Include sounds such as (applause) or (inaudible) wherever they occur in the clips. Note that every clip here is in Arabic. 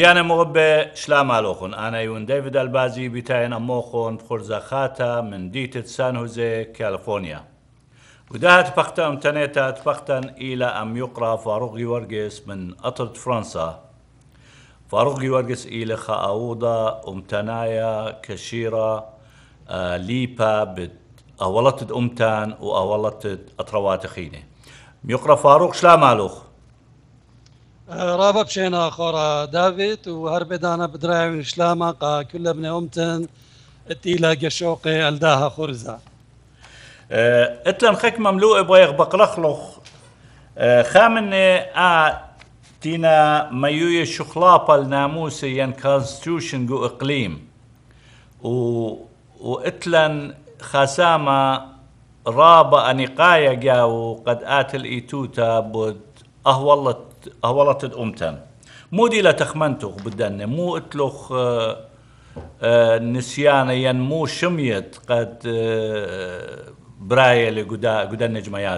گیانە مۆبێ شلا ماڵۆخۆن ئانایون دەیڤد ئەلبازی بیتایەن ئەمۆخۆن خۆرزەخاتە من دیت سان هوزێ کالیفۆنیا. وداهات پەختە ئەم تەنێتە پەختەن ایلا ام یقرا فاڕوغی وەرگس من اطرد ئەترت فرەنسا. فاڕوغی وەرگس ئیلە خەعودا کشیرا کەشیرە لیپە بت ئەوەڵەتت ئومتان و ئەوەڵەتت ئەترەواتە خینێ. یوقرە فاڕوق شلا مالۆخ. رابا بشينا خورا دافيد وهربدانا بدراعي شلاما قا كل ابن امتن التيلا قشوقي الداها خرزة اه، اتلن خك مملوء بغيغ بقلخلخ اه، خامن ا تينا مايوي شخلاطة الناموسي ين كونستيوشن جو اقليم و واتلن خسامة رابا انقايا قد اتل ايتوتا بود والله هولت امتن مودي لا تخمنتوخ بدنا مو اتلوخ آه، آه، نسيانا نسيان ين يعني مو شميت قد آه، برايل قدا لقدا قدا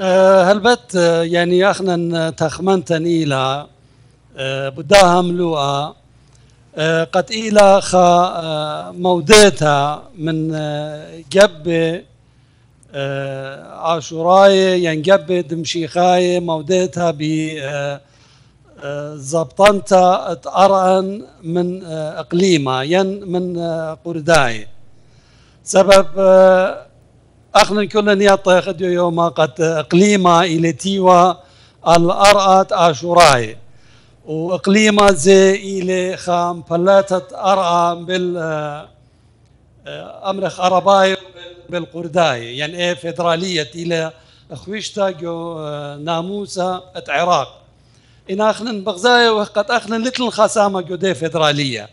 هل هلبت يعني اخنا تخمنتن الى بداهم لوعه قد إلى خا موديتها من جبه آه، عاشوراي ينجبد مشيخاي مودتها ب آه، آه، زبطنتا تأرأن من إقليما ين من قرداي سبب أخنا كل نياطة خديو يوم قد إقليما إلى تيوا الأرأت عاشوراي وإقليما زي إلى خام فلاتت أرأى بال أمرخ عرباي بالقرداي يعني إيه فدرالية إلى خويشتا جو آه، ناموسا العراق إن أخلن بغزايا وقت أخلن لتل خسامة جو دي فدرالية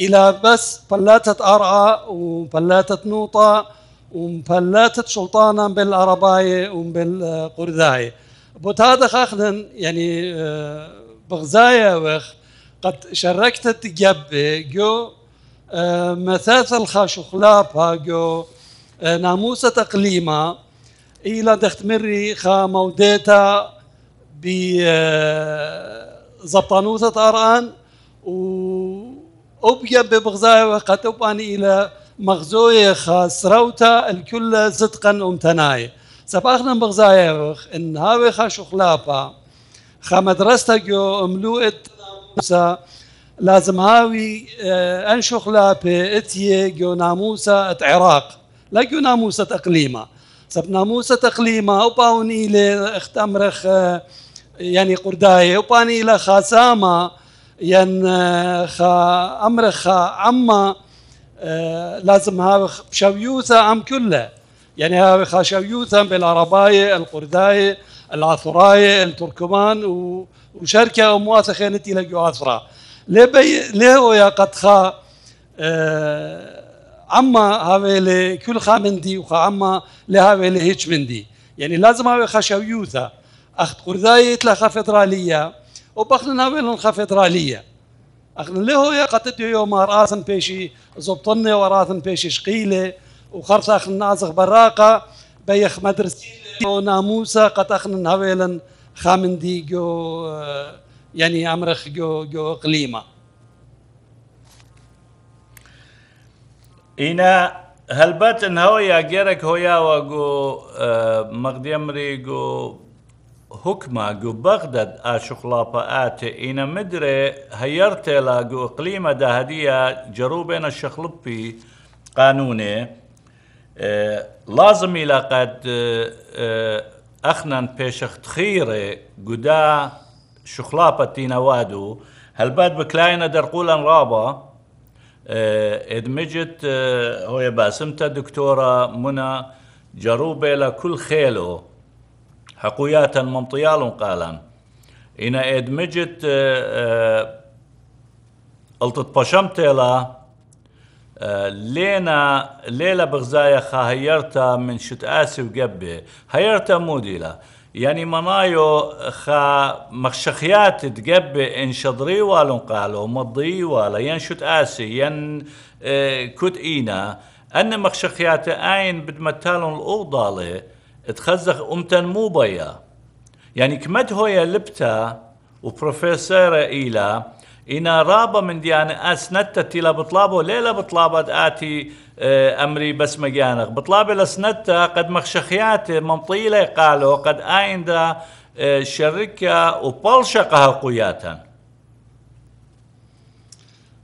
إلى بس فلاتة أرعى وفلاتة نوطة ومبلاتة سلطانا بالعرباية وبالقرداي بوت هذا أخلن يعني آه، بغزايا وقت قد شركت جب جو أه، مثاث لا باجو أه، ناموس تقليما إلى دختمري خا موديتا ب أه، زبطانوسة أران وأبيا ببغزايا وقت أن إلى مغزوية خا سراوتا الكل صدقا أمتناي سبقنا بغزاي إن هاوي خا شخلابا خا مدرستا جو أملوئت ناموسة اه، اه، اه، لازم هاوي انشغله باتيه جو ناموسة عراق لا جو تقليما سب ناموسة اقليمه وباوني اختمرخ يعني قردايه وباني الى خاسامه ين خا امرخ عما لازم هاوي شويوثه عم كله يعني هاوي خا شويوثه بالعربايه القردايه العثرايه التركمان وشركه ومواثقه نتي لجو عثره لبي بي يا ويا قد آه، عما هاويلي كل خا مندي وخا عما لهاويلي هيتش مندي يعني لازم هاوي خا شويوثا اخت قردايت خا فدراليه وبخنا هاويلن خا فدراليه اخنا ليه هو قد يوم راسن بيشي زبطني وراسن بيشي شقيله وخرطة اخنا نازخ براقه بيخ مدرسي وناموسا قد اخنا هاويلن خامندي جو آه، يعني امرخ جو جو قليمة. إنا ان هو يا اقليما هو يا وجو گەرەك هۆیاوە آه، گۆ مەقدێمری گۆ حکما گو بەغدەد ئاشوخڵاپە آه، ئاتێ ئینە مدرێ هەیەر تێلا گو قلیمە داهدیە جەروبێنە شەخلپی آه، لازم إلى قد أخنا بيشخت خيرة گودا شخلاپەتی تينا وادو هەلبەت بكلاينا دەرقولەن ڕابە رابا ادمجت آه، آه، هو باسمتا دكتورة جەڕوبێ جروبة لكل خيلو حقویاتەن ممطیال قالا قالان ادمجت ئێدمجت آه، ئەڵتت لينا ليلة لێنە لێلە بغزایە من شت آسي وقبي هيرتا موديلا يعني منايو خا مخشخيات تقبي إن شضري والن قالوا مضي ولا ين شت آسي ين اه كت إينا أن مخشخيات آين بدمتالون الاوضالي تخزخ أمتن مو بيا يعني كمت هويا لبتا وبروفيسورة إيلا إنا رابا من ديانة أس نتتي لبطلابه ليلة بطلابة آتي آه، أمري بس مجانغ بطلابة لسنتا قد مخشخيات منطيلة قالوا قد آيندا آه، شركة وبلشقها قياتا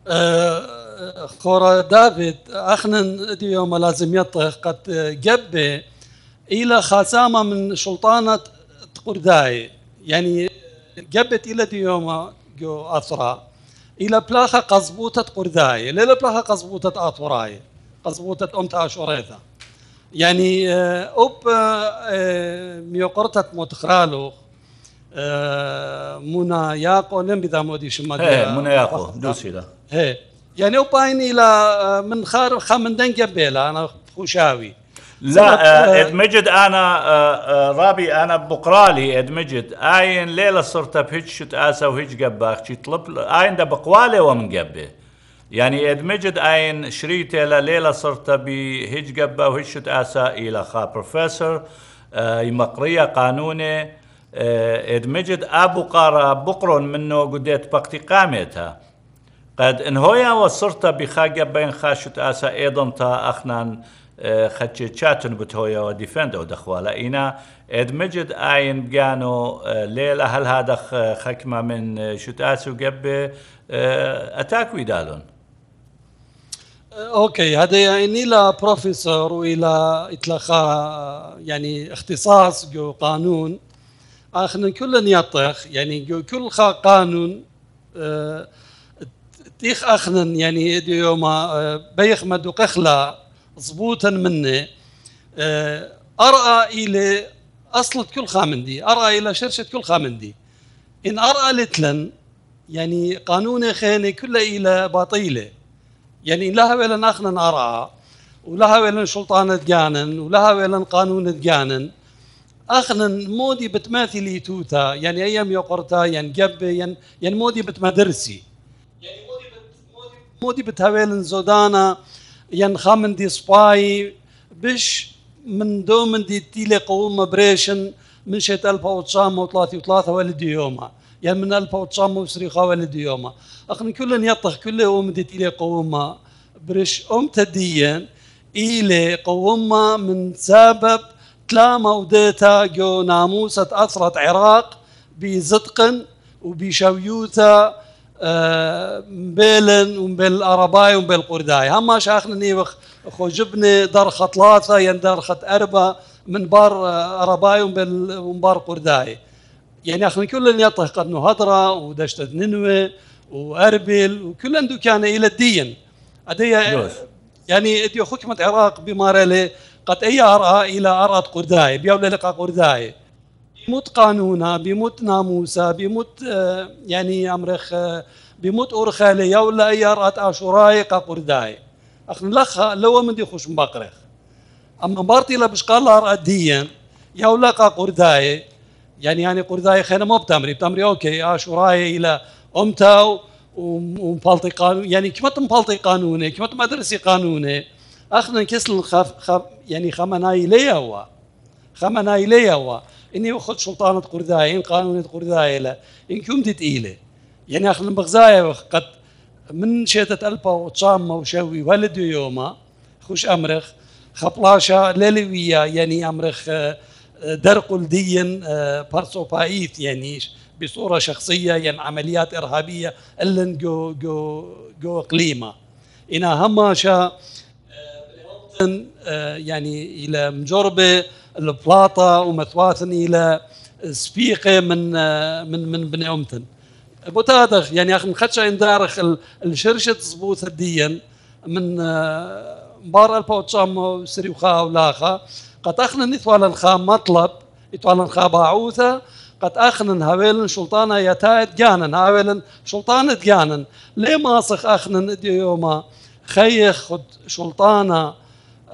آه، خورا دافيد أخنا ديوم لازم يطخ قد جبه إلى خسامة من سلطانة قرداي يعني جبت إلى ديوم جو أثرى إلى بلاخة قزبوتة قرداي الى بلاخة قزبوتة آتوراية قزبوتة أمتا شوريثة يعني أب آه، آه، آه، ميوقرتة متخرالو منا ياقو لم بذا مودي شما منا ياقو دوسي لا يعني أب إلى من خار خمن بيلا أنا خوشاوي لا ادمجد آه، آه، انا آه، رابي انا بقرالي ادمجد اين ليله صرت بهج اسا وهيج قباخ طلب اين ده بقوالي ومن قبه يعني ادمجد اين شريت ليله صرت بهيج قبا وهج اسا الى خا بروفيسور يمقريه قانوني ادمجد ابو قارا بقرن منه قديت بقتي قامتها قد ان هويا وصرت بخا قبين خاشت اسا ايضا تا اخنا اه، خەچێ چاتن بتۆیەوە دیفەندەوە دەخواڵە ئینا ئەدمەجد این بگان اه، لیل لێلە هادخ اه، خکم من شتاس آسو گەب بێ ئەتاکوی دالون. اوكي هذا يعني لا بروفيسور والى اطلاق يعني اختصاص جو قانون اخنا كل يطيخ يعني جو كل قانون اه تيخ اخنا يعني ديوما بيخ مدو قخلا ضبوطا مني آه، ارى الى اصل كل خامندي ارى الى شرشة كل خامندي ان ارى لتلن يعني قانون خانه كله الى باطيله يعني لها ولا ناخنا ارى ولها ولا شلطانة جانن ولها ولا قانون جانن اخنا مودي بتماثلي توتا يعني ايام يقرتا يعني جب يعني-, يعني مودي بتمدرسي يعني مودي بت مودي, مودي بتهاولن زودانا ين خامن دي سباي باش من دومن دي تيلي قوم بريشن من شية 1933 والدي يوما يعني من 1903 والدي يوما أخن كل يطخ كل ومن دي تيلي قوم بريش أم تديا إلي قوم من سبب تلامة وديتا جو ناموسة أثرت عراق بزدق وبشويوتا آه، مبيلن ومبيل الأرباي ومبيل القرداي هما شاخنا نيوخ خو جبني درخة ثلاثة ين يعني درخة أربعة من بار آه، أرباي ومن بار قرداي يعني أخن كل يطلق قد هضرة ودشتة ننوي وأربل وكل عنده كان إلى الدين أدي يعني أدية حكمة عراق بمارلي قد أي أرى إلى أراد قرداي بيولي لقى قرداي بموت قانونا بموت ناموسا بموت آه، يعني امرخ آه، بموت اورخاليا ولا ايارات اشوراي قابورداي اخ نلخا لو من دي خوش مبقرخ اما بارتي لبش قال اديا يا ولا قاقورداي يعني يعني قرداي خينا مو بتمري بتمري اوكي اشوراي الى امتاو ومفالطي قانون يعني كما تمفالطي قانوني كما مدرسي قانوني اخنا كسل خاف خف يعني خمناي ليا هو خمناي ليا هو اني وخد سلطانة قرداي إن قانونية قرداي لا إن كم تتقيلة يعني أخل المغزاية قد من شيتة ألبا وتصامة وشوي ولد يوما خوش أمرخ خبلاشة ليلوية يعني أمرخ آه، در قلديا آه، بارسوبايت يعني بصورة شخصية يعني عمليات إرهابية ألن جو جو جو قليمة إنا هماشا آه، يعني إلى مجربة البلاطه ومثواثن الى سبيقه من من من بني امتن بوتادخ يعني اخ مخدش دارخ الشرشة زبوت هديا من آه، مبارا البوتشام سريوخا ولاخا قد اخنا نثوال الخا مطلب يتوال الخا باعوثة قد اخنا هاويلن شلطانة يتايت جانن هاويلن شلطانة جانن ليه ماسخ اخنا ديوما خيخ خد شلطانة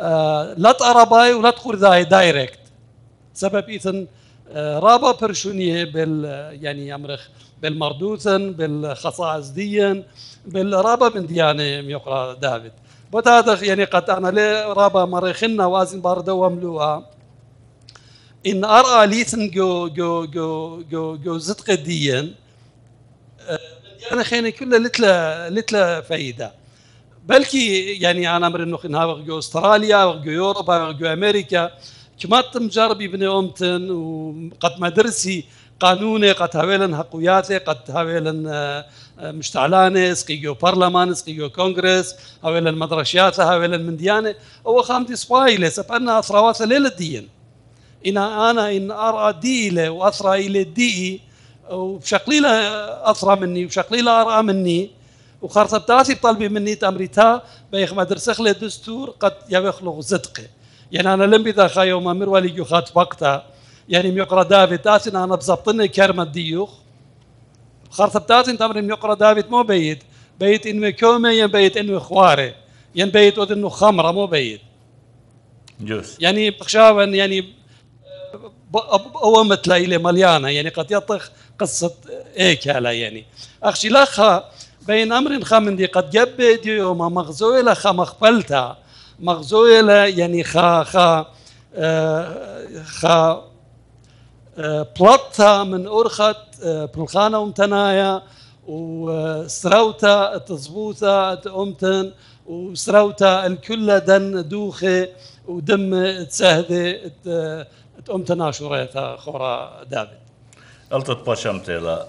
آه، لا تقرباي ولا تقول ذاي دايركت سبب ايثن آه، رابا برشونيه بال يعني امرخ بالمردوثن بالخصائص ديان بالرابا من ديانه يقرا دافيد هذا يعني قد انا لي رابا مريخنا وازن باردو وملوها ان ارى ليثن جو جو جو جو جو زدق آه، ديان انا خيني كلها لتلا لتلا فايده بلكي يعني انا امر انه انها وغيو استراليا وغيو يوروبا وغيو امريكا كما تم جربي بني امتن وقد ما درسي قانوني قد هاويلن حقوياتي قد هاويلن اه، اه، مشتعلانه سقيو برلمان سقيو كونغرس هاويلن مدرشيات هاويلن منديانه او خامتي سبايله سبنا اثروات ليل الدين ان انا ان ارى ديله واثرى الى دي وبشقليله اثرى مني وبشقليله ارى مني وخرصة تاسي طلبي مني تامريتا بيخ مدرسة خلي دستور قد يخلق صدقه يعني أنا لم بدا خايو مامر ولي يخات وقتها يعني ميقرا دافي تاسي أنا بزبطني كرمة ديوخ خرصة تاسي تامري ميقرا دافي مو بيت بيت إنو كومي ين بيت إنو خواري ين بيت أود إنو خمرة مو بيت جوز يعني بخشاوا يعني أومت ليلة مليانة يعني قد يطخ قصة إيك هلا يعني أخشي لأخا بين أمر خامندي قد جب ديو ما مغزويلا خم خبلتا مغزويلا يعني خا خا آه، خا آه، بلطا من اورخت آه، بلخانة ومتنايا وسراوتا تزبوتا أمتن وسراوتا الكل دن دوخي ودم تسهدي أمتنا شوريتا خورا دابد التط باشمتي لا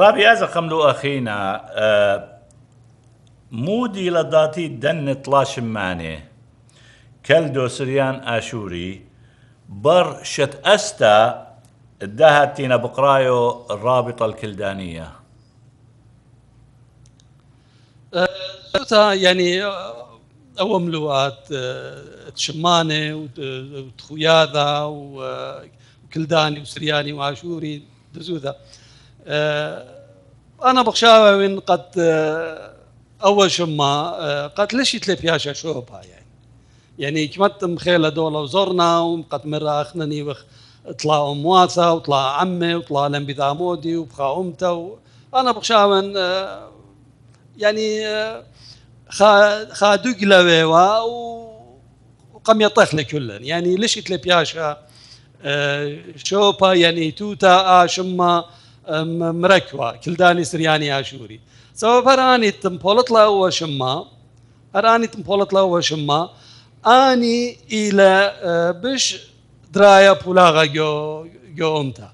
رابي ئازە خەم اخينا آه، مودي لداتي دن طلاش ماني تلاشمانێ سريان اشوري ئاشووری بەر شت استا دهتينا بقرايو الرابطة الكلدانية ینی ئەوە ملوات تشمانێ و خویادا و کلدانی و آه، انا بخشاوي من قد آه، اول شما آه، قد ليش يتلف يا شوبها يعني يعني كمت مخيله دولة وزرنا وقد مرة اخنني وخ طلع واسا وطلع عمي وطلع لم بذامودي وبخا امته و... انا بخشاوي يعني خا خا دقلوي وقم يطخ كلن يعني ليش يتلف ياشا شوبا يعني توتا آشما آه مركوا كل داني سرياني آشوري سبب هراني تنبولت له وشما هراني تنبولت له وشما آني إلى أه، بش درايا بولاغا جو جو أمتا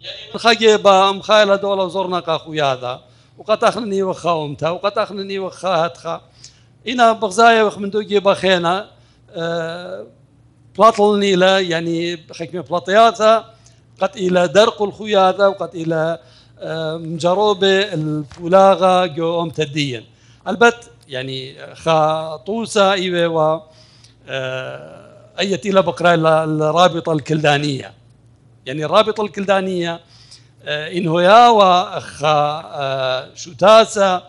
يعني خاجي با مخايلة دولة وزورنا قاخو يادا وقد أخلني وخا أمتا وقد أخلني وخا هتخا إنا بغزايا وخمندوجي بخينا أه بلاطلني لا يعني حكمي بلاطياتا قد إلى درق الخويا هذا وقد إلى مجروبة الفلاغة جو أم تديا البت يعني خا طوسة إيوه و أيت إلى بقرا الرابطة الكلدانية يعني الرابطة الكلدانية آه، إن هيا وخا آه، شوتاسا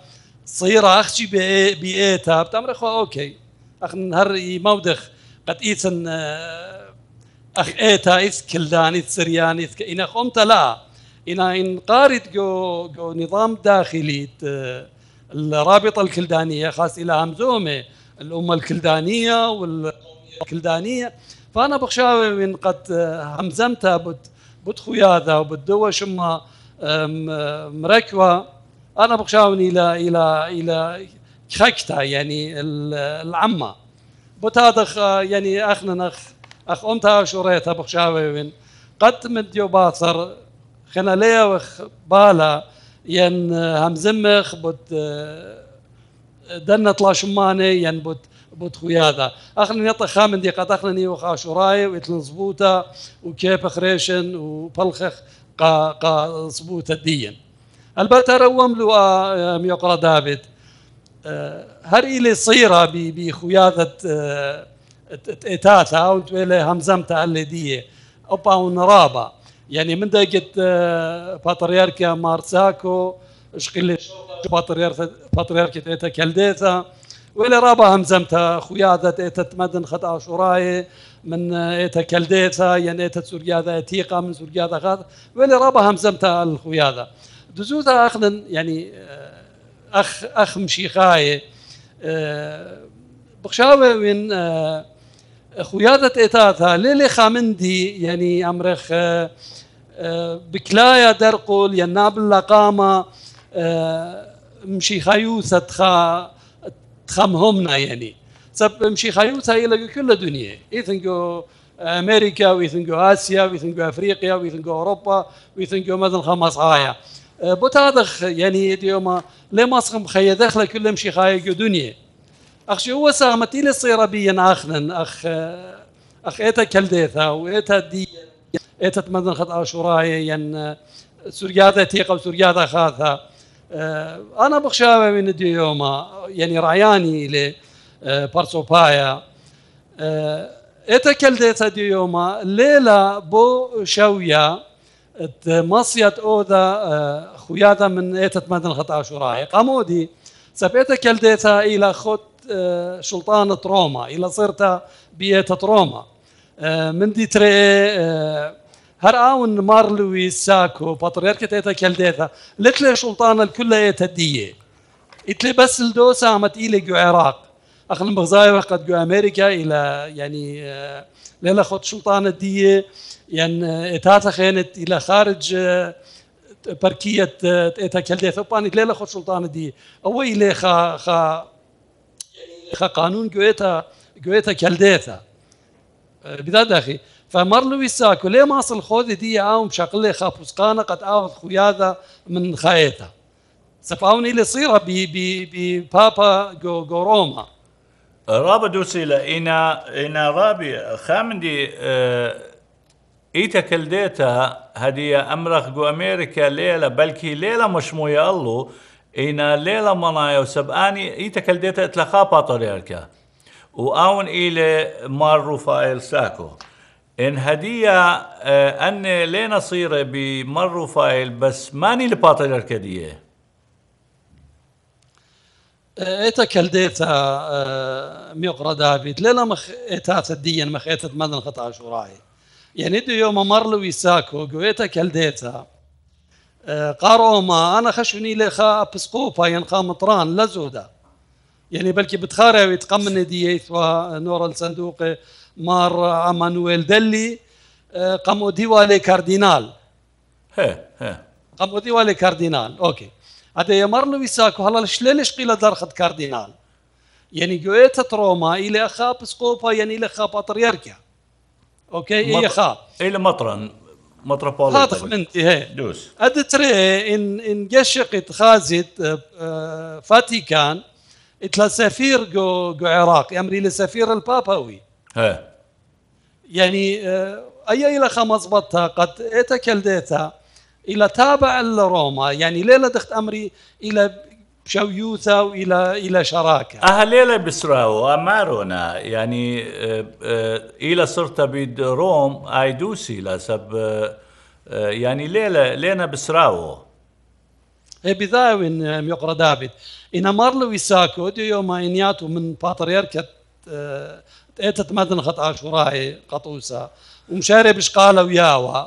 صيرة أخشي بإيتا بتمرخ أوكي أخ نهر مودخ قد إيتن آه، اخ ايتا ايس سريان سريانيت ان خمت لا إنا إن قارت جو, جو نظام داخلي الرابطة الكلدانية خاص إلى همزومة الأمة الكلدانية والكلدانية فأنا بخشاوي من قد آه، همزمتها بد بد خياذا وبدوا شما مركوة أنا بخشاوني إلى إلى إلى خكتها يعني العمة بتادخ يعني أخنا نخ اخ انت امتا شوريتا بخشاوين قد مديو باصر خنا ليا وخ بالا ين هم زمخ بوت دنا طلع شماني ين بوت خويا خويادا اخنا نطي خامن دي قد اخنا نيو خا خاشوراي ويتلن زبوتا وكيف خريشن وبلخخ قا قا زبوتا ديا البتا روم لو يقرا دافيد هر إلي صيرة بخياذة تقاتها وتقول همزمتا اللي دي أبا ونرابا يعني من داكت آه، باترياركا مارساكو شقل باترياركا باترياركا تيتا كالديتا ولا رابا همزمتا خويا تيتا تمدن خط عاشوراي من ايتا آه، كالديتا يعني ايتا سوريا هذا تيقا من سوريا هذا غاد ولا رابا همزمتا الخويا ذا دزوزا اخذن يعني آه، اخ اخ مشيخاي بخشاوي وين خيادة إتاتا ليلي خامندي يعني أمرخ آه، آه، بكلايا درقل يناب اللقامة آه، مشي خيوسة تخا تخمهمنا يعني سب مشي خيوسة إلى كل دنيا إيثنجو أمريكا ويثنجو آسيا ويثنجو أفريقيا ويثنجو أوروبا ويثنجو مثلا خمس غاية بوتادخ يعني ديوما لي لمصخم خيدخ لكل مشي خايق الدنيا اخ شو ساهمت الي صير بيا اخنا اخ اخ ايتا كلديثا وايتا دي ايتا تمدن خط اشوراي ين سوريادا تيقا وسوريادا خاثا انا بخشابه من ديوما يعني رعياني بارسو بارسوبايا ايتا كلديثا ديوما ليلة بو شويه مصيت اوذا خيادا من ايتا تمدن خط اشوراي قامودي سبيتا كلديتا الى خط شلطانة آه، روما إلى صرت بيتة روما آه، من دي تري آه، هر آون مار لويس ساكو بطريركة تيتا كالديتا لتلي شلطانة الكل يتدية إتلي بس الدوسة عمت إلي جو عراق أخلم بغزاية وقت جو أمريكا إلى يعني ليلة خد شلطانة دية يعني إتاتا خينت إلى خارج بركية تيتا كالديتا وباني ليلة خد شلطانة دية أو إلي خا خا قانون جويتا جويتا كلديتا بدا داخي فمرلوي ساكو ليه ماصل خوذي دي عاوم شغله قانا قد عاوض خوياذا من خايتا سفاوني لصيرة بي بي بي بابا جو, جو روما رابا دوسيلا إنا إنا رابي خامندي اه إيتا كلديتا هدية أمرخ جو أمريكا ليلة بلكي ليلة مش مو اینا لیلا منایو سبانی ایتا کلدیتا اطلاقا پاتوریرکا وآون إلى مار روفائيل ساكو إن هدية أن لي نصيرة بمار روفائيل بس ماني لباطل أركادية ايتا كالديتا ميقرا دافيد ليلة مخ ايتا تديا مخ ايتا تمدن خطا راي يعني دو يوم مار لوي ساكو قويتا كالديتا قاروما انا خشني لخا بسقوبا خا مطران لزودا يعني بلكي بتخاري ويتقمن ديث ونور الصندوق مار امانويل دلي قامو ديوالي كاردينال ها ها قامو ديوالي كاردينال اوكي هذا لو يساكو هلا شليلش قيل درخت كاردينال يعني جويتا روما الى خا بسقوبا يعني الى خا بطريركيا اوكي مط... خا الى مطران متروبوليتان خاطخ منتي طيب. هي دوس ادتري ان ان قشقت خازت آه، آه، فاتيكان اتلا سفير جو جو عراق امري لسفير البابوي ها يعني آه، اي الى خمزبطها قد اتكلدتها الى تابع لروما يعني ليله دخت امري الى شويوثا والى الى شراكه اهليلا بسراو امارونا يعني آه، آه، الى صرت بيد روم ايدوسي لسب آه، يعني ليلة لينا بسراو اي بذاوين ميقرا دافيد انا مارلو ويساكو دي يوم انياتو من باتريركة اتت مدن خط عاشوراي قطوسة ومشاري بش قالا وياوا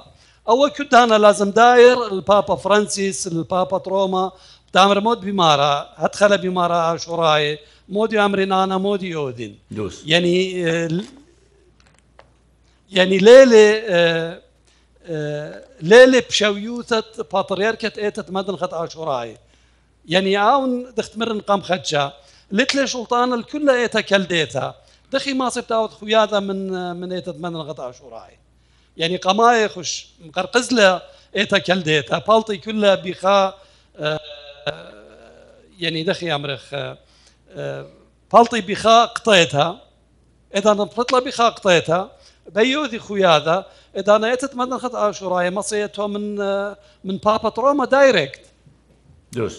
اول كنت انا لازم داير البابا فرانسيس البابا تروما تامر مود بمارا هتخلى بمارا راي مودي امرين انا مودي اودين دوس يعني آه، يعني ليله آه، آه، ليله بشويوثة باترياركة ايتت مدن خط عاشوراي يعني اون مرن قام خدشا لتلي شلطان الكل ايتا كلديتا دخي ما صبت اوت خيادة من من ايتت مدن خط عاشوراي يعني قماي خش مقرقزله ايتا كلديتا بالطي كلها بخا أه يعني دخي امرخ بالطي آه، آه، بخا قطيتها اذا نبطلا بخا قطيتها بيودي خويا هذا اذا انا اتمنى خط اشوراي مصيتها من آه، من بابا تروما دايركت دوس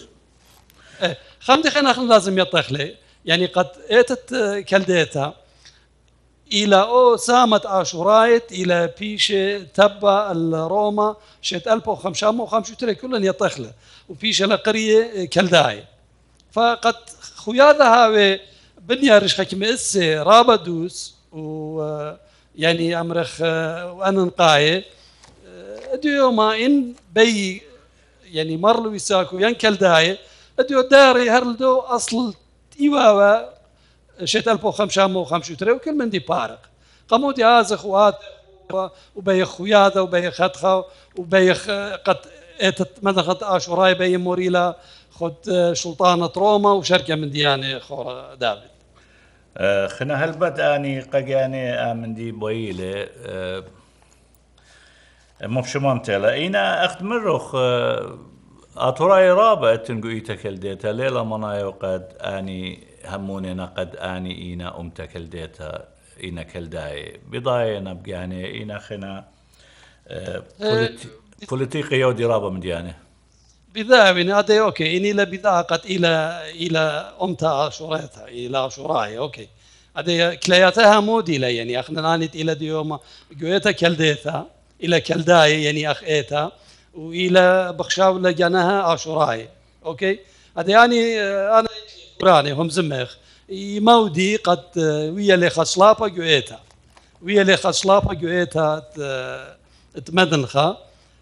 إيه خمدي خلينا لازم يطخلي يعني قد اتت كلديتها الى او سامت اشورايت الى بيش تبا الروما شت البو خمشامو خمشو تري كلن يطخله وبيشه لقريه كلداي فقد خويا ذهاوي بنيا رش مئسة اس رابدوس و يعني أمرخ وأنا نقاي أديو ما إن بي يعني مر لو يساكو ينكل يعني داي أديو داري هرلدو أصل إيواوا شيت البو وخمسة مو خمسة ترى وكل من دي بارق قامو قمودي هذا خوات وبي خوياذا وبي خدخة وبي قد اتت مدخت آشوراي بي موريلا خد آه، سلطانة روما وشركة من ديانة خورة دابد آه خنا هلبت آني قجاني آمن دي بويلة آه مبشمان تلا إينا أخت مرخ آه أتراي رابع تنقو إيتكل ديتا ليلة منايا وقد آني هموني نقد آني إينا أمتكل ديتا إينا كلداي بضايا نبقى يعني إينا خنا بوليتيقيا ودرابة من ديانه خوره دابد خنا هل بداني قجاني من دي بويله اه مبشمان تلا اينا اخت مروخ اه رابع تنقو ايتكل ديتا ليله منايو قد اني هموني نقد اني اينا امتكل ديتا اينا كلداي بضايا نبقاني اينا خنا آه، آه، يودي رابع من ديانه بضاعة من هذا أوكي إني لا بضاعة قد إلى إلى أمتى عاشورايتها إلى عاشوراي أوكي هذا كلياتها موديلا يعني أخنا نانت إلى ديوما جويتا كلديتا إلى كلداي يعني أخ إيتا وإلى بخشاو لجناها عاشوراي أوكي هذا يعني أنا قراني هم زمخ مودي قد ويا لي خصلابا جويتا ويا لي خصلابا جويتا تمدنخا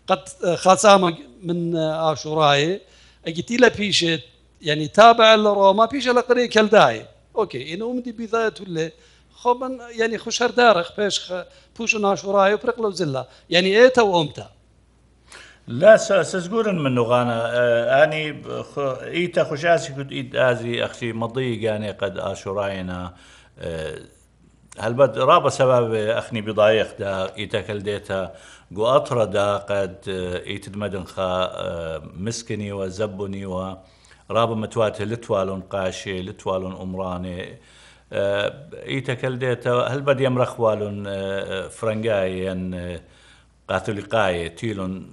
قد خصامة من آشوراي أجيتي لا بيشت يعني تابع لروما بيش قريه كلداي أوكي إنه أمدي بذات ولا خب يعني خشر دارخ باش خ... بوش ناشوراي وبرق لو زلا يعني إيه تو لا سزقورن من نغانا آه اني خ... ايتا خوش اسي كنت ايت ازي اخشي مضيق يعني قد اشوراينا آه هل بد رابا سبب اخني بضايق دا ايتا كلديتا جو أطرد آه، قد إيتد مدنخا آه، مسكني وزبني ورابا متواتي لتوالون قاشي لتوالون أمراني آه، إيتكل ديتا هل بد يمرخ والون ين قاتلقاي تيلون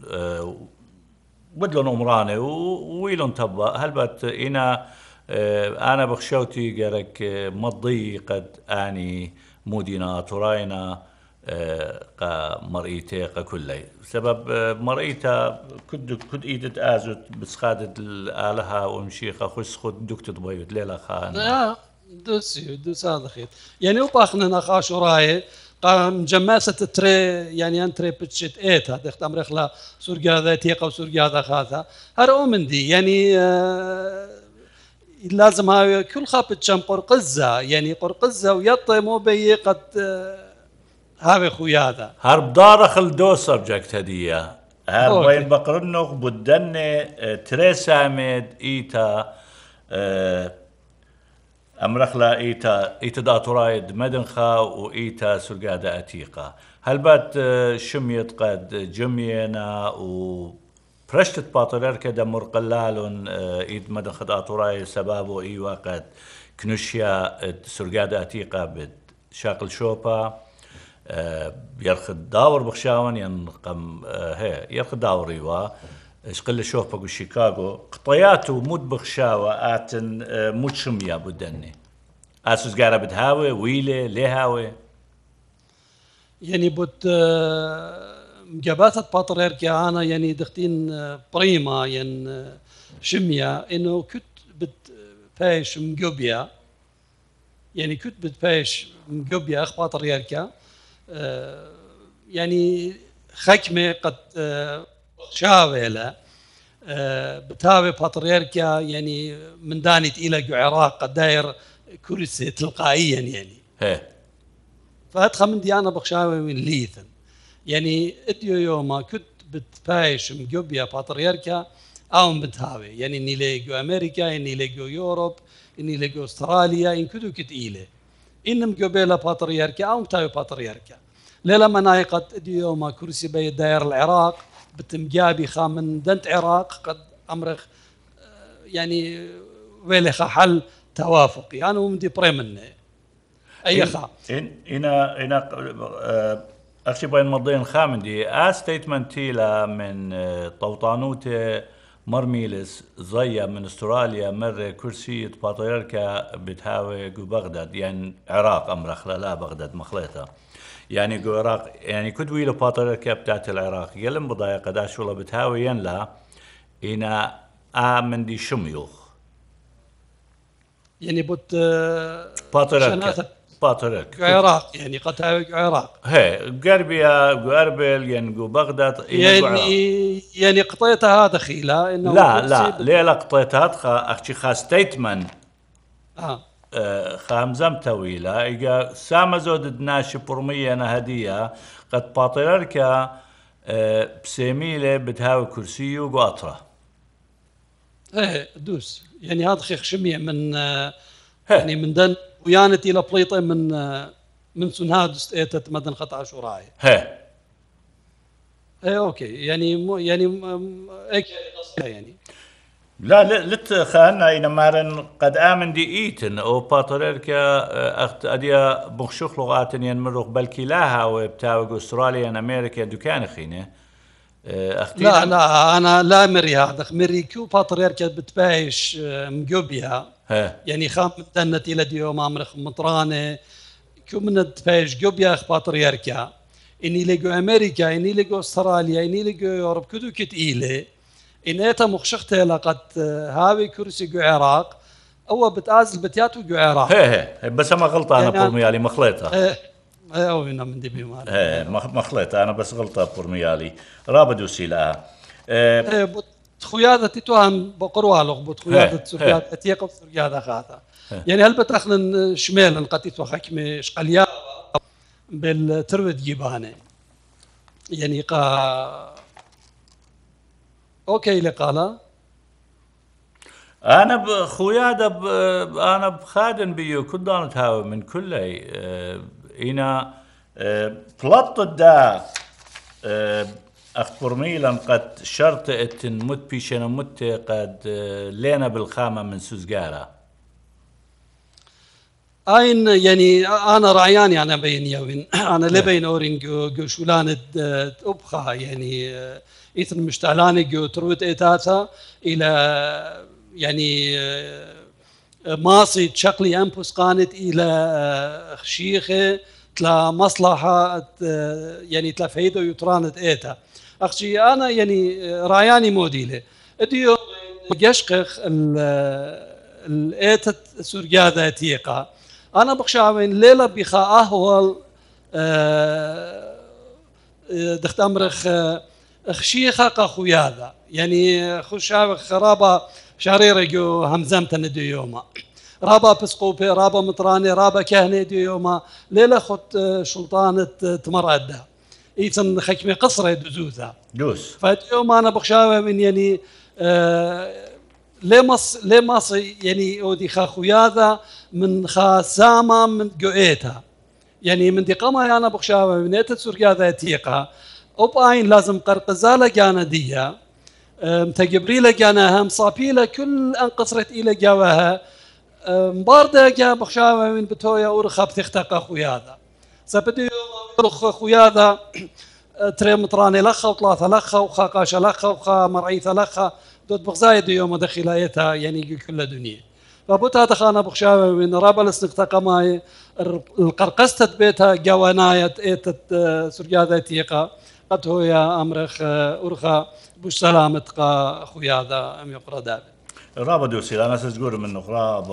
بدلون أمراني ويلون تبا هل بد إنا أنا بخشوتي قرك مضي قد آني مودينا تراينا قا مرئيته قا كله سبب آه، مرئيته كد كد ايدت ازت بسخادت الالها ومشيخه خس خد دكت ضبيت ليلا خان لا دوسي دوس هذا خير يعني وطاخنا نخاش وراي قام جماسة تري يعني أن تري بتشت إيت هذا اختم رخلا سوريا ذا تيقا وسوريا ذا خاثا هر أومن دي يعني آه لازم هاي كل خابت شم قرقزة يعني قرقزة ويطي مو بي قد آه هاوي خويادا هر بدار خل دو سبجكت هدية هر وين بقرنق بدن اه، تريس سامد ايتا اه امرخلا ايتا ايتا داتورايد مدنخا وايتا سرقادة اتيقا هل بات اه، شميت قد جمينا و فرشت باطلر كده مرقلال ايد اه، مدنخا داتوراي سبابو اي وقت كنوشيا سرقادة اتيقا بد شاقل شوبا آه، يرخد داور بخشاون ينقم آه، هي يرخد داور يوا ايش قل شوف بقو شيكاغو قطياتو مود بخشاوا اتن آه، مود شميا بدني اسوس قارا بدهاوي ويلي لي هاوي يعني بود مجاباتة باترير انا يعني دختين بريما يعني شميا انه كنت بد فايش مجوبيا يعني كنت بد فايش مجوبيا اخ باترير كيانا آه، يعني خكمه قد آه، شاوله آه، بتاوي باتريركيا يعني من دانت الى عراق قد داير كرسي تلقائيا يعني هي. فادخل من ديانا بخشاوي من ليثن يعني اديو يوما كنت بتبايش مجوبيا باتريركا او بتهاوي يعني اني ليجو امريكا اني ليجو يوروب اني ليجو استراليا ان كدو كت إيلي انم گوبێ لە او ئەوم تاوی ليلا لێلە مەنایقەت دیۆما كرسي بي داير العراق عێراق بتمگیابی خا من دەند عێراق قد ئەمرخ ینی آه، يعني وێلێخە حل تەوافقی بريمن اي خا ان ان ان آه، بۆین مەڵدێن خامدی ئا ستیتمەنتی لە من آه، طوطانوته مرميلس زيا من استراليا مر كرسي باتريركا بتهاوي جو بغداد يعني عراق امرخلا لا بغداد مخليطه يعني جو عراق يعني كنت ويل باتريركا بتاعت العراق يلم بضايقة داش ولا بتهاوي لا إنا آمن دي شميوخ يعني بوت آه، باتريركا باترك عراق يعني قطع عراق هي قربيا قربل ينقو يعني بغداد يعني يعني قطيتها هذا خيلا إنه لا لا ليه لا قطيتها اختي خا ستيتمن اه, آه، خامزم طويلة إذا سامة زود دناشي برمية أنا هدية قد باطلالك آه، بسيميلة بتهاوي كرسي وقاطرة ايه دوس يعني هذا خيخ شمية من آه، يعني من دن ويانت الى بليطه من من سنهاد اتت مدن خطا شوراي ها اي اوكي يعني مو يعني هيك يعني لا لت خان اين مارن قد امن دي ايتن او باتريركا آه، اخت اديا بخشخ لغات ين مرخ بلكي لاها وبتاوق استراليا ان امريكا دوكان خينه آه، اختي لا لا انا لا مري هذا مري كيو باتريركا بتبايش آه، مقوبيها يعني خام تنت الى ديوم امر مطرانه كمنت فيش جوبيا اخ يركع اني لجو امريكا اني لجو استراليا اني لجو يوروب كدو كت ايله ان ايتا مخشخت لقد آه، هاوي كرسي جو عراق او بتازل بتياتو جو عراق هي هي بس انا غلطه انا يعني برميالي مخليطه آه، آه، او انا من دبي مال مخليطه انا بس غلطه برميالي رابدو سيلا أه تخوياده تی تو هم با قروالق بود خویاد سریاد اتیق يعني هل بتخلن شمال انقطيت وخكمة شقليا بالترود جيبانة يعني قا اوكي لقالا انا بخويا دب انا بخادن بيو كل دانت هاو من كلي اه انا اه بلطت دا اه أخبرميلا قد شرط إتن مت بيشنا مت قد آه، لينا بالخامة من سوزقارة أين يعني أنا رعيان يعني بين يوين (clears throat) أنا إيه. لبين أورين جو جو شولانة آه، أبخا يعني آه، إثن مشتعلاني جو تروت إتاتا إلى يعني ماصي شقلي أنفس قانت إلى شيخة تلا مصلحة يعني تلا فايدة يترانت إتا اخشي انا يعني آه، راياني موديله اديو يشقخ الايت آه، سوريا ذاتيقا انا بخشى من ليلة بخا اهول آه، دخت امرخ اخشيخا قخويا ذا يعني خشا خرابة شريرة جو همزمت ندي يوما رابا بسقوبي رابا مطراني رابا كهني دي يوما ليلة خد شلطانة تمرد ايتن خكمي قصره دزوزا دوس فاليوم انا بخشاوه من يعني آه لمص لمص يعني اودي خا خوياذا من خا ساما من جوئيتا يعني من دي قما انا بخشاوه من ايتا سوريا ذاتيقه اوب اين لازم قرقزاله جانديه آه، متجبريله جانا هم صابيله كل قصرت الى جواها آه، مبارده جا بخشاوه من بتويا ورخب تختق اخويا هذا سبدي رخ خويا هذا أه، تريم طراني لخا وطلاثة لخا وخا قاشة لخا وخا مرعيثة لخا دوت بغزايد يوم دخلايتها يعني كل دنيا فبوتا تخانا بخشاوة من رابل استقطاقة قماي القرقستة بيتها جواناية ايتت أه، سريادة ذاتيقا قد هو يا أمرخ أه، أرخا بوش سلامة قا خويا هذا أم يقرأ دابت رابا دوسي لا مسج من أخرى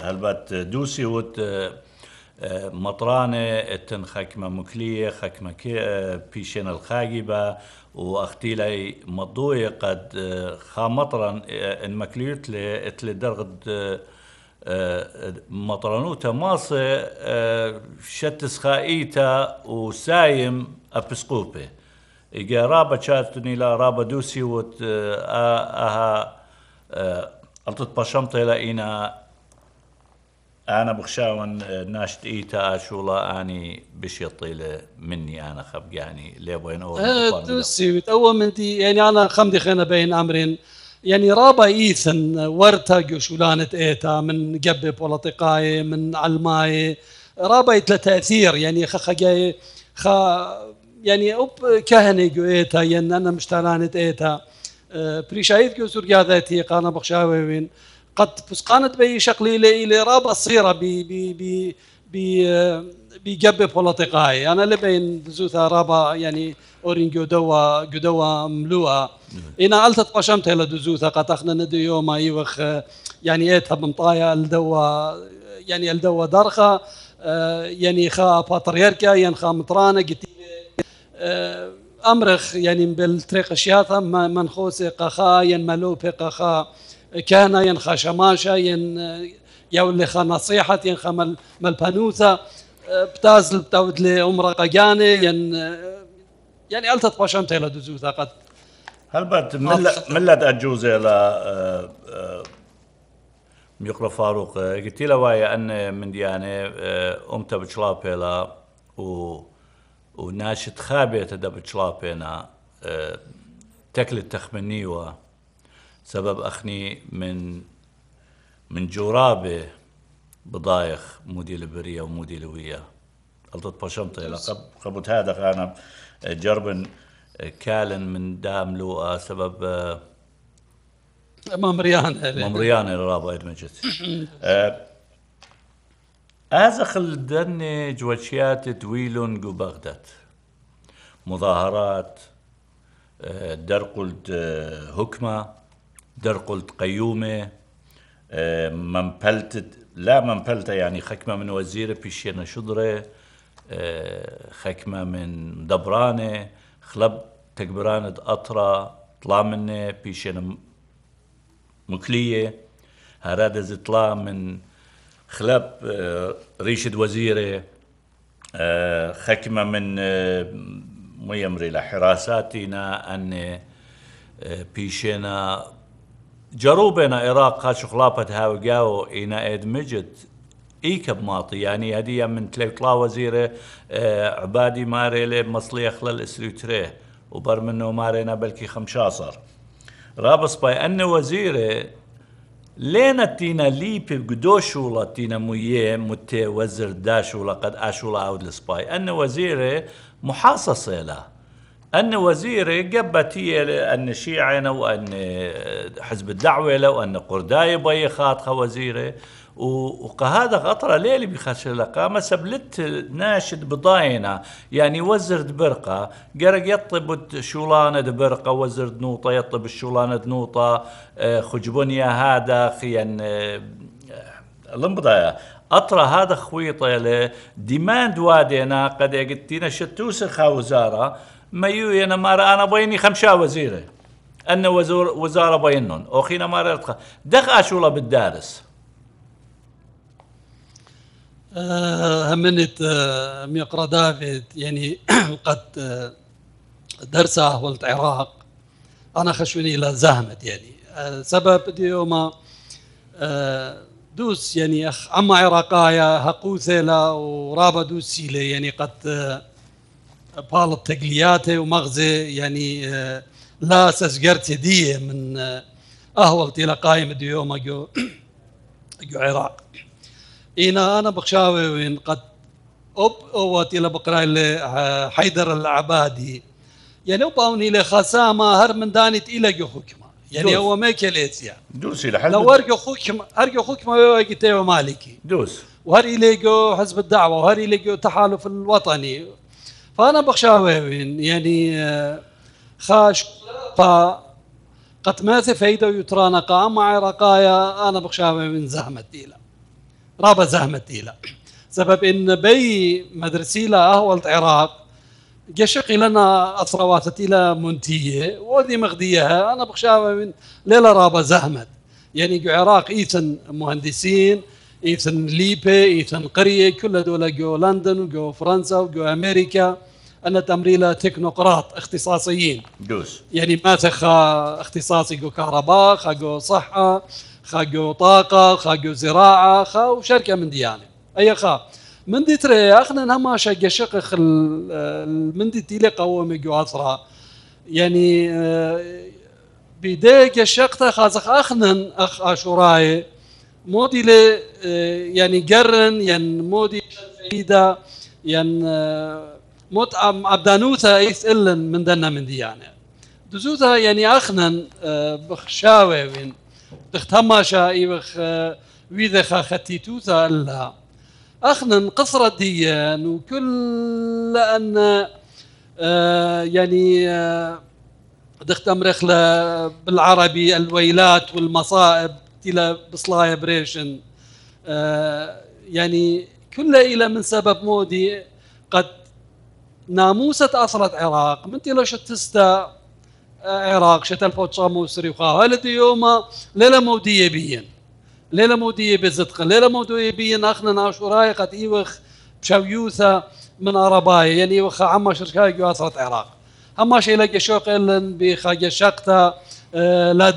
هلبات دوسي وت مطرانه تن خاكمة مكليه خاكمة بيشين الخاقبه واختي لي مضوية قد اه، خا مطران اه، ان مكليوت لي اتل درغد اه، مطرنوتا ماصي شتس خائيتا وسايم ابسقوبه إجا رابا شاتني لا رابا دوسي وت اها التط بشمطه لقينا انا بخشاون ناشت ايتا اشولا اني بشي طيله مني انا خب يعني ليبوين او آه، سيوت او دي يعني انا خمدي خينا بين امرين يعني رابا ايثن ورتا جوشولانة ايتا من قبي بولطيقاي من علماي رابا تاثير يعني خا خا خا يعني اوب كهنه جو ايتا يعني انا مشتالانة ايتا آه، بريشايت جو سوريا ذاتي قانا بخشاوين وين قد فسقانت قامت بشكل الى رابا صغيره ب ب ب بجب آه، بوليتيقاي انا لبين زوثا رابا يعني اورين جودوا جودوا ملوا نعم. انا التت بشمت هلا دزوثا قد اخنا ندي يوم اي وخ آه، يعني ايتها بمطايا الدوا يعني الدوا درخه آه، يعني خا باترياركا يعني خا مطرانه قتيله امرخ يعني بالطريق شياطه خوسي قخا يعني ملوبي قخا كان ين خشماشا ين آه، خا نصيحة ين مال ملبانوثة آه، بتازل بتاود لي عمر قجاني ين آه، يعني قلت باشم تيلا دوزوثا قد هل بد لا تجوز إلى ميقرا فاروق قلت له وايا أن من ديانة أمتا بشلابيلا و وناشت خابية تدا بشلابينا تكلت تخمنيوه سبب أخني من من جرابه بضايخ مودي لبرية ومودي لوية قلت بشمطه لقب قبط هذا أنا جربن آه، كالن من دام لوقا سبب ممريانة ممريانة لرابا مجت أزخ الدني جوشيات تويلون جو بغداد مظاهرات آه، درقلت هكمة آه، درقلت قيومة اه، منبلت لا منبلتة يعني خكمة من وزيرة بيشينا شضرة خكمة من دبرانة خلب تكبرانة أطرة طلع منه بيشينا مكلية هرادز طلع من خلب اه، ريشة وزيرة اه، خكمة من ميمري لحراساتنا أن بيشينا جروبنا عراق خاش خلافة جاو إنا إد مجد إيكب ماطي يعني هدية من تليكلا وزيرة آه، عبادي ماري مصلي خلال إسلوتريه وبر منه مارينا بلكي خمشاصر رابص باي أن وزيرة لينا تينا ليبي ولا تينا مويه متي وزر داشولا قد أشولا أود لسباي أن وزيرة محاصصة له أن وزيرة قبتي أن شيعنا وأن حزب الدعوة لو أن قرداي بي خاطخة وزيرة وقهذا غطرة ليلي بخشر لقا ما سبلت ناشد بضاينة يعني وزرد برقة قرق يطب شولانة برقة وزرد نوطة يطب الشولانة نوطة آه، خجبنيا هذا خيان آه، لنبضايا اطرى هذا خويطه ديماند وادينا قد يقتينا شتوس وزاره يو أنا مار أنا بيني خمسة وزيرة أن وزور وزارة بينهم أخينا مار أرتخ دخ أشولا بالدارس آه، همنت آه، ميقرا دافيد يعني (clears throat) قد آه، درسه عراق أنا خشوني إلى زهمت يعني سبب ديوما دوس يعني أخ أما عراقايا هقوثلا ورابا دوسيلة يعني قد بالط تقلياته ومغزي يعني آه، لا سسقرت دي من أهوغت إلى قائمة ديوما جو جو عراق إنا أنا بخشاوي وين قد اوب أوت تيلا بقرا آه، حيدر العبادي يعني أباوني لي خسامة هر من دانت إلى جو حكمة يعني دوس. هو ما كليت يعني دوس إلى حل لو أرجو حكمة أرجو حكمة وقت مالكي دوس وهر إلى جو حزب الدعوة وهر إلى جو تحالف الوطني فانا بخشاوي يعني آه، خاش قا قد ماث فايدة يترانا قام مع رقايا انا بخشاوي من زحمة ديلا رابا زحمة ديلا سبب ان بي مدرسي لا اهول العراق جشق لنا اثروات الى منتيه ودي مغديها انا بخشاوي من ليلة رابا زحمة يعني عراق ايثن مهندسين ايثن ليبي ايثن قريه كل هذول جو لندن وجو فرنسا وجو امريكا انا تمريلا تكنوقراط اختصاصيين دوس يعني ما تخا اختصاصي جو كهرباء خا جو صحه خا جو طاقه خا جو زراعه خا وشركه من ديانه اي خا من دي تري اخنا هما شق شق من دي تيلي قوم جو عثرة يعني آه، بداية شقتا خازخ اخنا اخ اشوراي موديل آه، يعني جرن يعني مودي فيدا يعني آه، موت ام أبدانوسا ايس إلن من دنا من ديانا دزوزا يعني, يعني اخنا آه، بخشاوي وين تختمشا بخ ويدخا ختيتوتا الا اخنا قصر ديان وكل ان يعني دخت رخلة بالعربي الويلات والمصائب الى بصلايا بريشن آه، يعني كل إلى من سبب مودي قد ناموسة أصلة عراق من تلو شتستا آه، عراق شتا الفوتشام موسري وخاها يوما ليلة مودية بيين ليلة مودية بزدق ليلة مودية بيين أخنا ناشوراي قد إيوخ بشاويوثا من عرباية يعني إيوخ عما شركاي أصلة عراق هما شيء لقى شوق إلن بخاجة شقتا آه، لد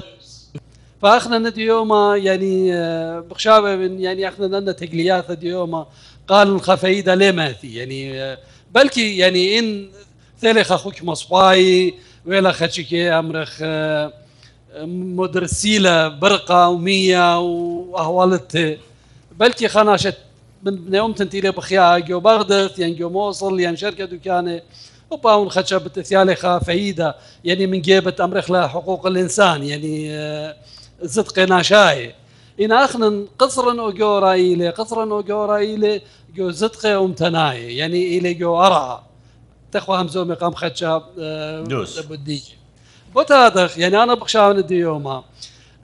فاخنا ندي يعني آه، بخشابه من يعني اخنا لنا تقليات ديوما قال الخفيده ليه ماثي يعني آه، بلكي يعني ان ثلخ اخوك مصباي ولا خشكي امرخ آه، مدرسيله برقه ومية واهوالت بلكي خناشت من يوم تنتيلي بخيا جو بغداد يعني جو موصل يعني شركه دكانه وباون خشبت ثيالخا فايده يعني من جيبة أمرخ حقوق الإنسان يعني زدقنا شاي إن أخن قصرا وجورا إلي قصرا وجورا إلي جو زدق أمتناي يعني إلي جو أرى تخوى همزو مقام خدشا آه، دوس بوت بوتادخ يعني أنا من الديوما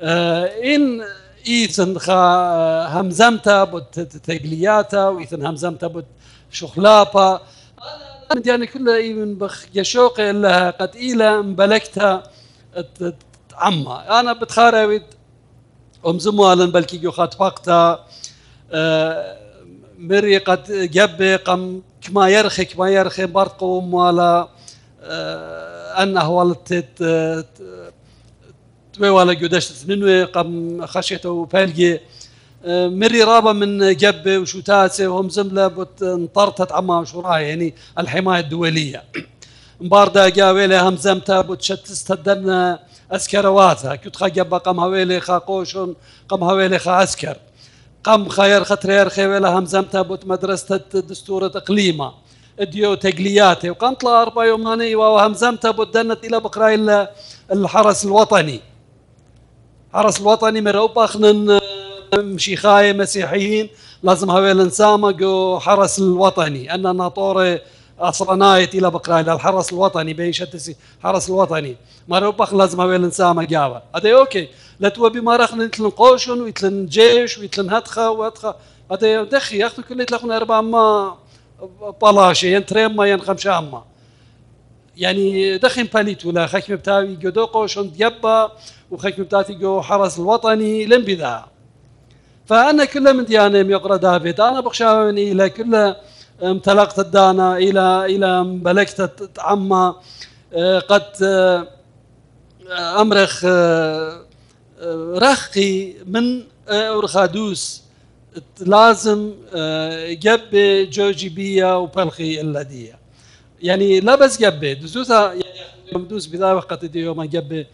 آه، إن إيثن خا آه، همزمتا بوت تقلياتا وإيثن همزمتا بوت شخلابا أنا يعني كل إيمن بخ يشوق إلا قد إلى مبلكتها عما انا بتخاربت ام زموالن بلكي جو خات وقتا آه، مري قد جب قم كما يرخي كما يرخي برق ولا انه ولت توي ولا جودش منوي قم خشيته بالجي آه، مري رابا من جبة وشوتاسة وهم زملة انطرتت عما وشو راي يعني الحماية الدولية (clears throat) مباردة جاوي لهم زمتا بتشتست الدنة ئەسکەرەوازە کوتخەگە بە قەم خا خاقۆشن قەم هەوێلێ خا اسكر خەر خەترێر خێوێ لە هەمزەم همزمتا بۆت مدرسة دستورە تەقلیمە ديو تقلياتي وكان طلع أربع يوماني وهمزمتها بدنت إلى بقراء الحرس الوطني حرس الوطني من روبا خنن مسيحيين لازم هاوي لنسامق حرس الوطني ان طوري الحرس الوطني بين شتسي حرس الوطنی بەیشەتسی حرس الوطنی مەرە بەخلەزمەوێلن سامەگیاوە ئەدەی ئۆکەی لە توە بیمارەخن تلن قۆشن و تلن جێش ويتلن تلن هەتخە وەتخە ئەدەی دەخی یخت کولیت لە خون ئەربامە پەڵاشە ما ين خمسه خەمشاممە يعني دخن باليت ولا خكم بتاوي جودو قوشن ديبا وخاك بتاتي جو حرس الوطني لم بذا فأنا كل من ديانا يقرأ دافيد أنا بخشى مني إلى كل امتلقت الدانة إلى إلى مبلكت عما آه، قد آه، أمرخ آه، رخي من أورخادوس لازم جب جوجي بيا وبلخي اللدية يعني لا بس جب دوسا يعني دوس بذا وقت دي يوم جب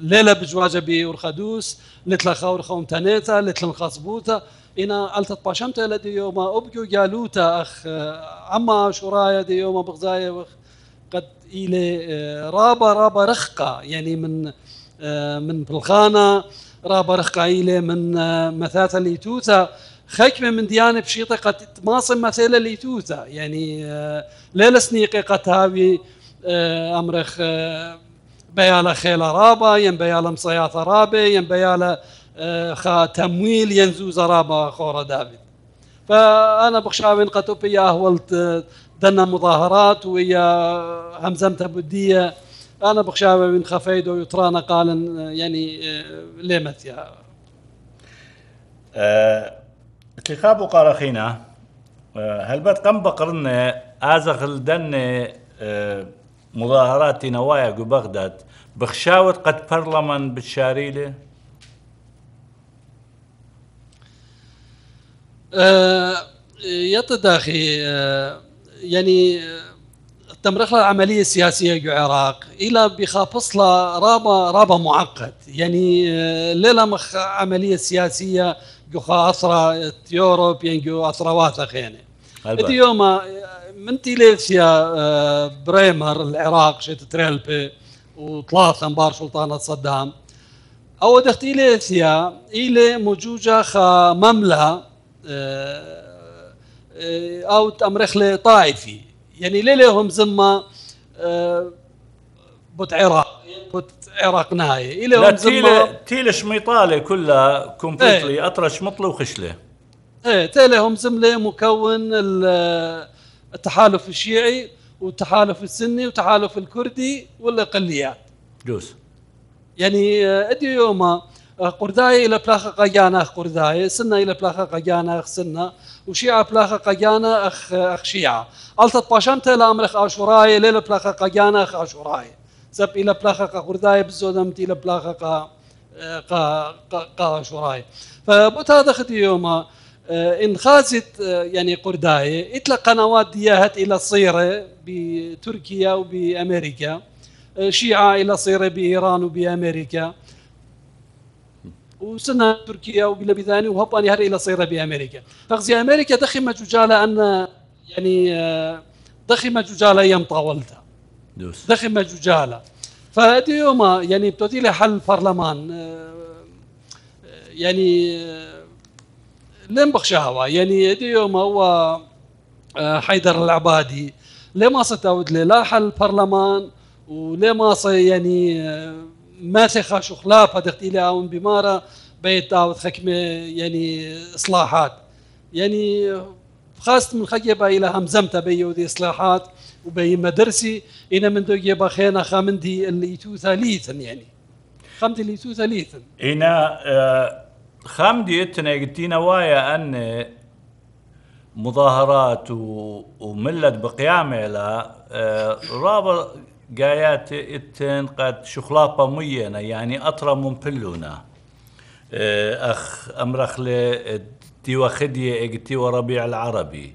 ليلة بجواجة أورخادوس لتلخا أورخا ومتانيتا لتلنخاصبوتا انا باشمت لدي يوم ابجو جالوتا اخ عما شرايا دي يوم بغزايا قد الى آه، رابا رابا رخقه يعني من آه، من بلخانه رابا رخقه الى من آه، مثاثه ليتوتا خكمة من ديانة بشيطة قد تماصم مثلا ليتوتا يعني ليلة سنيقة قد هاوي أمرخ بيالا خيلة رابا ين بيالا مصياثة رابة ين بيالا خا تمويل ينزو زرابة خورا دافيد فأنا بخشاوين قطب اهولت دنا مظاهرات ويا همزم تبدية أنا بخشاوين خفيد ويطرانا قال يعني ليمت يا تلقابو أه، قال أه، هل بات قم بقرنا آزغل دنا أه، مظاهرات نوايا بغداد بخشاوت قد برلمان بالشاريله آه، يطد اخي آه، يعني آه، تمرخ العمليه السياسيه العراق الى بخافصلة رابا رابا معقد يعني ليله مخ عمليه سياسيه جو أسرة يوروب ينجو يعني أسرة واثق يعني اليوم من تيليسيا بريمر العراق شيت تريلبي وطلاث انبار سلطان صدام او دختيليسيا الى موجوجة خا مملة آه، آه، آه، او امرخله طائفي يعني ليه لهم زمه بوت عراق بوت عراق نهايه لا ذمه تيل شميطاله كلها كومبليتلي ايه اطرش مطله وخشله ايه تيلهم زمله مكون التحالف الشيعي والتحالف السني والتحالف الكردي والاقليات جوز يعني ادي يوما قرداي إلى بلاخة قيانا أخ قرداي سنة إلى بلاخة قيانا أخ سنة وشيعة بلاخة قيانا أخ أخ شيعة ألتت باشمتة لأمر امرخ عاشوراي ليلة بلاخة قيانا أخ اشوراي سب إلى بلاخة قرداي بزودمت إلى بلاخة قا قا قا اشوراي فبوت هذا خدي يوما آه، إن خازت آه، يعني قرداي إطلق قنوات دياهت إلى صيرة بتركيا وبأمريكا آه، شيعة إلى صيرة بإيران وبأمريكا وصلنا تركيا وقلنا بثاني وهبطاني هري الى صيره بامريكا فغزي امريكا ضخمه ججاله ان يعني ضخمه آه، ججاله يم طاولتها ضخمه ججاله فهذه يوم يعني لي حل برلمان آه، آه، يعني لم بخشاوا يعني هذه يوم هو حيدر العبادي لما ستعود لا حل برلمان ولما يعني ماسي خاش خلاب هذا اختي آون بمارة بيت داوت خكمة يعني إصلاحات يعني خاصة من خجبة إلى همزمتها بي ودي إصلاحات وبي مدرسي إنا من دوجي بخينا خامندي اللي تو ثاليثا يعني خامدي اللي تو ثاليثا إنا آه إتنا قلتينا وايا أن مظاهرات وملت بقيامة لا آه، رابط رابر قايات اتن قد شخلاطة مينا يعني أطرى من بلونا آه، أخ لي تيوا خدية اجتيوا ربيع العربي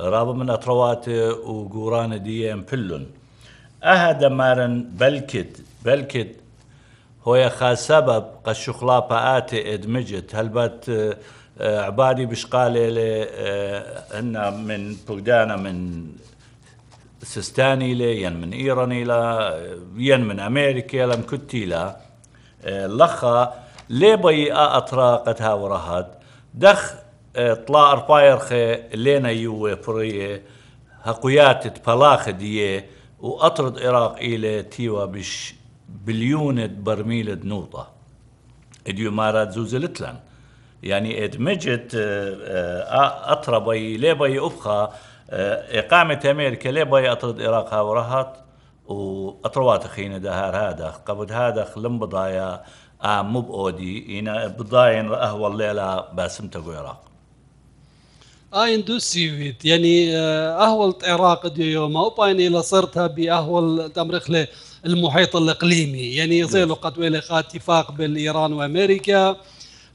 رابع من أطروات وقوران دي بلون أهدا مارن بلكت بلكت هو خا سبب قد شخلاطة آتي ادمجت هل بات آه، عبادي بشقالة هن آه، من بلدانا من سستاني لي ين من إيراني لا ين من أمريكا لم كنتي لا آه، لخا لي بي أطراقتها ورهد دخ آه، رفاير خي لينا يوه فريه هقويات بلاخ ديه وأطرد إراق إلى تيوا بش بليونة برميل نوطة اديو مارا زوزلتلن يعني ادمجت آه، أطربي ليبي أبخا آه، إقامة أمريكا ليه باي أطرد إراق ورهط وأطروات خينا دهار هذا قبض هذا لم بضايا آم آه، مو بأودي إنا بضاين أهوى الليلة باسم تقو إراق آين آه، دو سيويت يعني أهول العراق دي يوم أو باين إلى صرتها بأهول تمرخ المحيط الإقليمي يعني يصير نعم. قد ولقى اتفاق بين إيران وأمريكا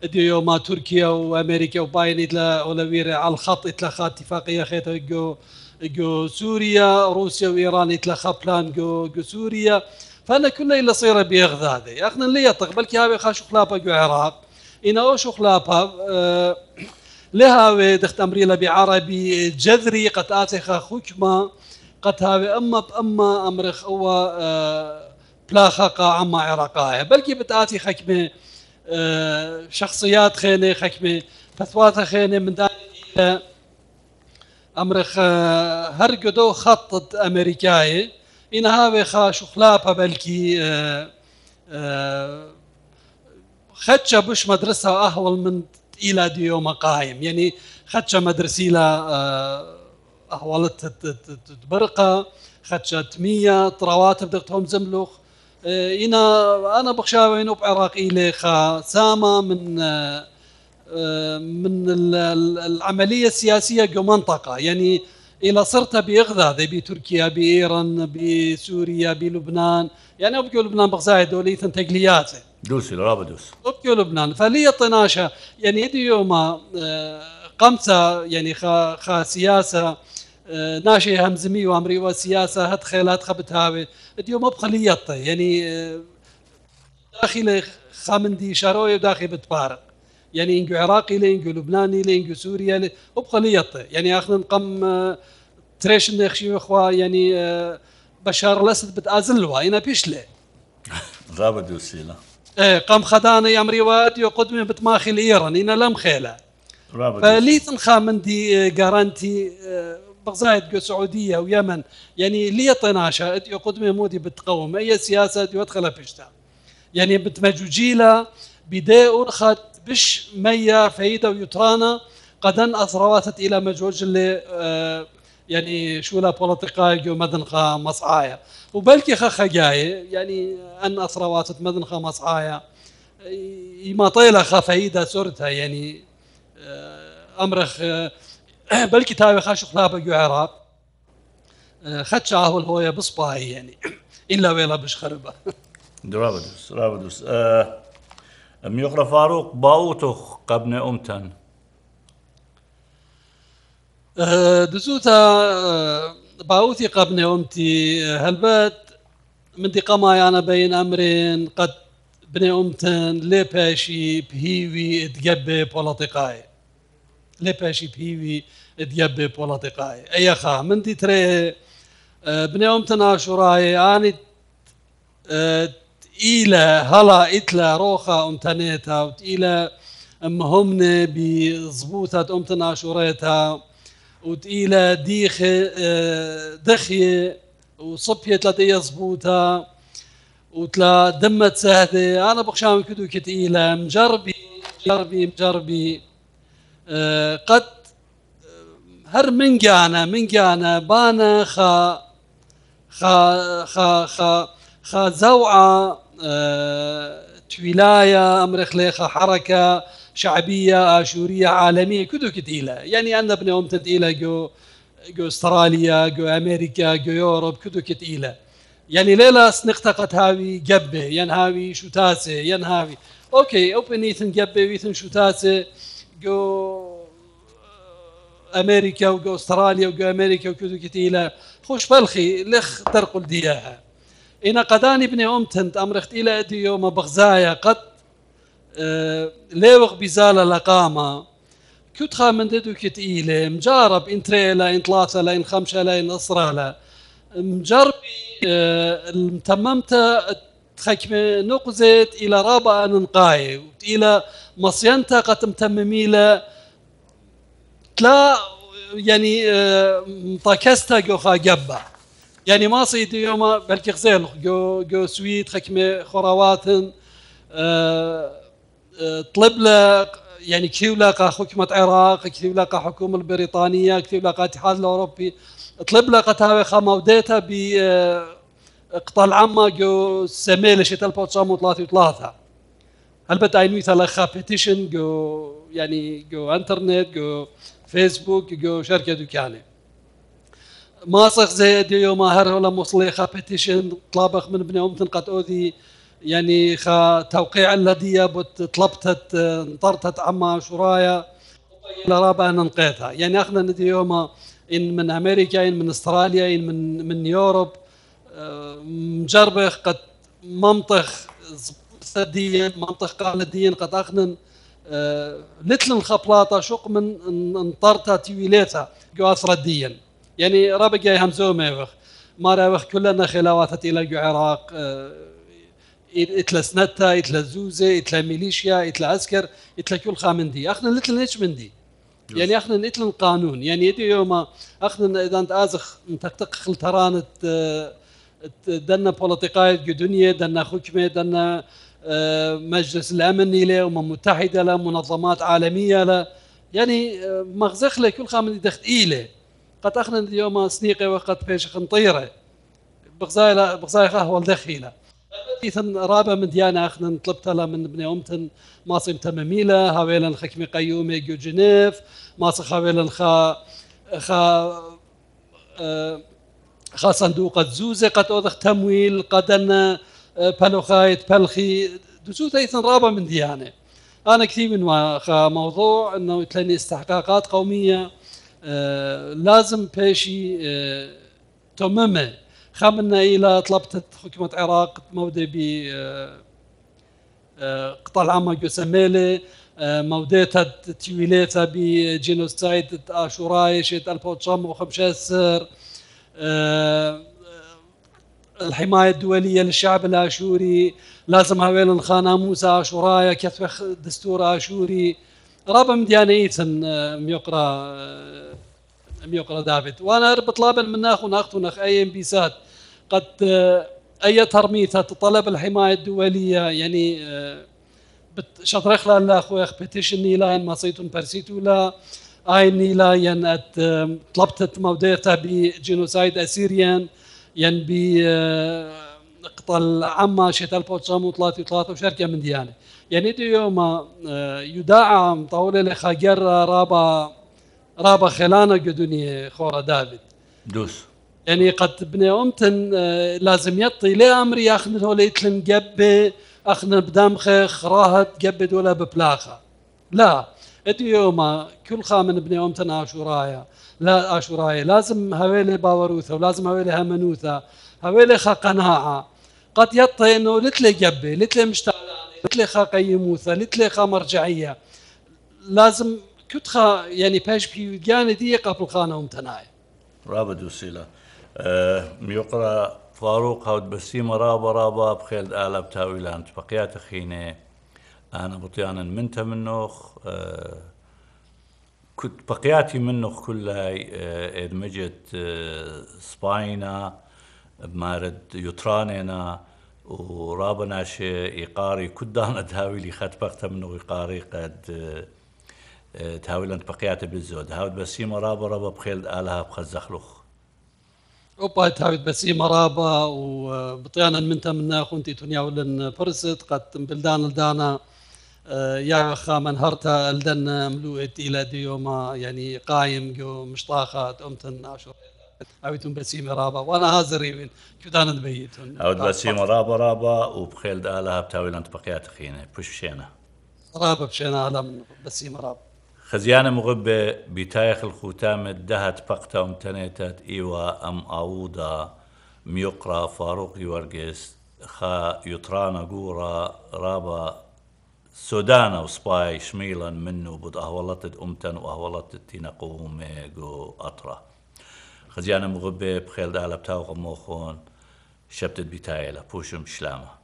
ديو ما تركيا وامريكا وباين اتلا ولا على الخط اتلخى اتفاقيه خيتها جو جو سوريا روسيا وايران اتلخى بلان جو جو سوريا فانا كنا الا صيرة بيغذى هذا اخنا اللي يطق بلكي هاوي خاش خلابا جو عراق انا اوش خلابا أه لها دخت امريلا بعربي جذري قد خا خكمه قد هاوي اما باما امرخ هو بلاخا آه، بلاخه قاعمه عراقيه بلكي بتاتي خكمه شخصيات خيني خكمه فتواتها خيني من داخل امرخ آه، قدو خطط امريكاي ان هاوي خاش خلابه بلكي آه، آه، خدش بش مدرسه اهول من الى ديوم قايم يعني خدش مدرسة إلى اهولت تبرقة خدش تميه طروات بدقتهم زملوخ هنا إيه، انا بخشاوي هنا بعراق خا ساما من إيه، من العمليه السياسيه كمنطقه يعني الى صرت ذي بتركيا بايران بسوريا بلبنان يعني ابكي لبنان بغزا دولي تنتقليات دوسي لا دوس ابكي لبنان فلي طناشه يعني يدي يوم إيه، قمت يعني خا, خا سياسه ناشي همزمي وامري وسياسه هاد خيلات خبت اليوم ابقى لي طيب. يعني آه، داخل خامندي شاروي وداخل بتفارق يعني انجو عراقي لينجو لبناني لينجو سوريا يعني ابقى لي طيب. يعني اخذ نقم آه، تريش نخشي اخوا يعني آه، بشار الاسد بتازلوا انا بيش (laughs) له ضابط وسيله ايه قام خدانا يا مريوات يقدم بتماخي ايران انا لم خيله فليت نخامندي جارانتي بغزايد جو سعوديه ويمن يعني لي طناشة اديو مودي بتقوم اي سياسه اديو ادخلها بيشتا يعني بتمجوجيلا بداية خد بش ميا فايده ويترانا قدا اثرواتت الى مجوج اللي آه، يعني شو لا بوليتيكا جو مدنخا مصعايا وبلكي خا خجاي يعني ان اثرواتت مدنخا مصعايا يما طيلة خا فايده سورتها يعني آه، امرخ آه (clears throat) بل كتابي خاش خلابه جو عراب آه، خدش اهول هوية بصباي يعني (clears throat) الا ويلا بش خربه درابدوس (laughs) درابدوس آه، ام يقرا فاروق باوتوخ قبل امتن آه، دزوتا باوتي قبل امتي هلبات من دي قما يعني بين أمرين قد بني أمتن لي باشي بهيوي تقبي بولاتيقاي لێپاشی پیوی دیەبێ پۆڵەتقای ئەیەخا منتی ترێ اه، بنێومتە ناشوڕایە ئانی ئیلە اه، هەڵا ئیتلە ڕۆخە ئەمتەنێتە وت ئیلە ئەمهمنێ بیزبوتە ئەمتە ناشوڕێتە وت ئیلە دیخێ اه، دەخێ وصبيت لدي زبوتا وتلا دمت سهدي انا بخشام كدو كتيلا مجربي مجربي مجربي آه، قد آه، هر من جانا من گیانە بانە حركة شعبية آشورية عالمية شعبیە كتيلة يعني أنا ابن أم ئەن جو جو استراليا جو أمريكا جو ئەمریکا گۆیۆڕۆب كتيلة يعني ليلا لێلە هاوي جبه گەبێ یەن هاوی شوتاچێ یەن هاوی ئۆکەی ئەو پێنیتن گەبێویتن شوتاچێ جو امريكا وجو استراليا وجو امريكا وكذا كتيلا خوش بلخي لخ ترقل الدياها إن قدان ابن أمتنت أمرخت إلى أدي يوم بغزايا قد أه ليوغ بزالة لقامة كتخا من ددو كت مجارب إن تريلا إن ثلاثة لا إن خمسة لا إن اسرى لا مجربي آه، تممت خاكم نقزت إلى رابع ننقاي إلى مصيانتا قد متممي لا تلا يعني آه، مطاكستا جوخا جبا يعني ما صيد يوما بلكي غزيل جو جو سويت خاكم خراوات آه، آه، طلب له يعني كثير لقى حكومة العراق كثير لقى حكومة البريطانية كثير لقى الاتحاد الأوروبي طلب لقى تاوي خموديتا ب قطال عما جو سميل شتال بوتسامو ثلاثة وثلاثة هل بتعينوا يتلا خابتيشن جو يعني جو انترنت جو فيسبوك جو شركة دكانة ما صخ زي يوم هر ولا مصلي خابتيشن طلبخ من بني أمتن قد أوذي يعني خا توقيع الذي بوت طلبتت انطرتت عما شرايا لرابا ننقيتها يعني اخنا ندي يوم ان من امريكا ان من استراليا ان من من يوروب مجربخ قد منطخ ثديا منطخ قانديا قد اخنن لتلن آه، الخبلاطة شق من انطرتا تويليتا جواث رديا يعني رابع يا همزو ميوخ ما راوخ كلنا خلافات الى العراق آه، اتلا سنتا اتلا زوزه اتلا ميليشيا اتلا عسكر اتلا كل خامندي اخنا لتلن اتش مندي يعني اخنا نتلن القانون يعني يدي يوم اخنا اذا انت ازخ انت خلترانت ترانت آه، دنا بوليتيكاي جدنية دنا حكمة دنا آه، مجلس الامن الى أمم متحدة له منظمات عالمية لا يعني آه، مغزخ لك كل خامن دخت إيله قد أخنا اليوم سنيقة وقد بيش خنطيرة بغزاي بغزاي هو دخيلة ثن رابع من ديانا أخنا طلبتها له من بني أمتن ماصم تماميلة هاويلا الخكم قيومي جو جنيف ماصي هاويلا خا خا آه، دو قد زوزه قد اوضخ تمويل قد أن آه، بلوخايت بلخي دزوت ايضا رابع من ديانه انا كثير من موضوع انه تلني استحقاقات قوميه آه، لازم بيشي آه، تمامة خامنا الى طلبت حكومه العراق موده ب قطع العامة جوسميله موديتها تيويليتها بجينوسايد اشورايشت البوتشام وخمشاسر آه، آه، الحماية الدولية للشعب الآشوري لازم هاويل الخانة موسى آشورايا كتف دستور آشوري رابم ديانيتن آه، ميقرا ميقرا دافيد وانا بطلبا من اخونا اختنا اخ اي ام بيسات قد اي ترميته تطلب الحمايه الدوليه يعني شطرخ لا اخو اخ بيتيشن لا ما صيتون برسيتو لا نيلا ين ات طلبت موديتا بجينوسايد اسيريان ين ب قتل عما شتال بوتسامو ثلاثة ثلاثة وشركة من دياني يعني دي يوم يداعى مطولة لخاجر رابا رابا خلانا قدوني خورا دافيد دوس يعني قد بني أمتن لازم يطي لي أمري أخن ولا يتلن جبه أخن بدمخ خراهت جبد دولا ببلاخة لا يوما كل خامن ابن تەن ئاشوڕایە لا ئاشوڕایە لازم هەوێ باوروثا ولازم و لازم هەوێ خا قناعه قد لێ انه لتلي يطێنەوە لتلي لێ لتلي خا لێ لتلي خا مرجعيه لازم كتخا يعني باش يعني دي قبل خانه ومتناي رابد وسيله أه ميقرا فاروق هاود بسيمه رابا رابا بخيل الاب تاويلانت بقيات خينه أنا بطيانا منته منوخ آه، كنت بقياتي منوخ كلها ادمجت آه، آه، سباينا بمارد يوترانينا ورابنا شي إيقاري كدانا تهاوي لي خد بقتا منو إيقاري قد تهاوي لنت بقيات بالزود هاود بسيمة رابا رابا بخيل آلها بخزخلوخ اوبا بس بسيمة رابا وبطيانا منتا منا خونتي تونيا ولن فرست قد بلدان لدانا آه، يا خا من هرتا الدنا ملوئت الى ديوما يعني قايم جو مشطاخات امتن عشر اويتون بسيم رابا وانا هازري كدان بيتون اوت بسيم رابا رابا وبخيل دالها بتاويل انت بقيات خينا بشينا رابا بشينا عالم بسيم رابا خزيانة مغبة بتايخ الختام الدهت بقتا امتنيتت ايوا ام اوضا ميقرا فاروق يورجس خا يطرانا قورا رابا سودانا وسباي شميلا منه بود أهولطت أمتن وأهولطت تينا قومي جو اطرا خزيانا مغبي بخيل دالب تاوغ موخون شبتت بتايلة بوشم شلامه